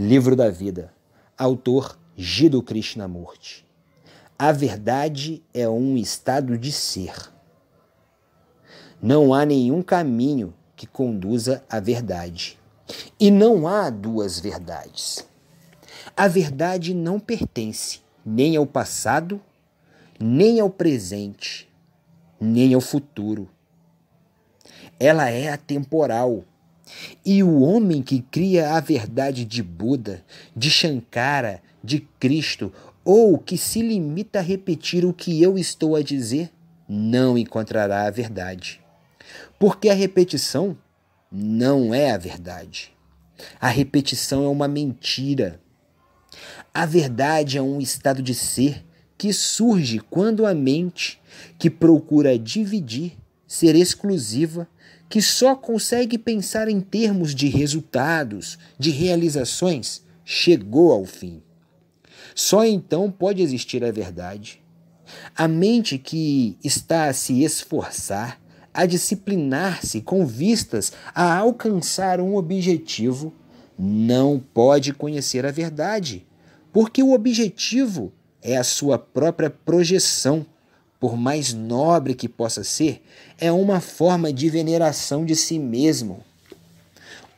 Livro da Vida, autor Gido Krishnamurti. A verdade é um estado de ser. Não há nenhum caminho que conduza à verdade. E não há duas verdades. A verdade não pertence nem ao passado, nem ao presente, nem ao futuro. Ela é atemporal e o homem que cria a verdade de Buda, de Shankara, de Cristo, ou que se limita a repetir o que eu estou a dizer, não encontrará a verdade. Porque a repetição não é a verdade. A repetição é uma mentira. A verdade é um estado de ser que surge quando a mente, que procura dividir, ser exclusiva, que só consegue pensar em termos de resultados, de realizações, chegou ao fim. Só então pode existir a verdade. A mente que está a se esforçar, a disciplinar-se com vistas a alcançar um objetivo, não pode conhecer a verdade, porque o objetivo é a sua própria projeção por mais nobre que possa ser, é uma forma de veneração de si mesmo.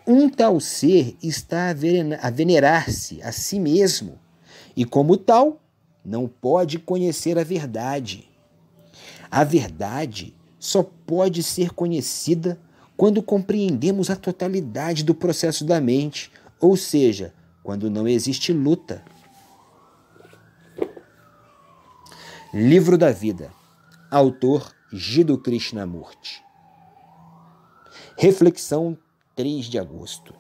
Um tal ser está a venerar-se a si mesmo e, como tal, não pode conhecer a verdade. A verdade só pode ser conhecida quando compreendemos a totalidade do processo da mente, ou seja, quando não existe luta. Livro da Vida, autor Gido Krishnamurti. Reflexão 3 de agosto.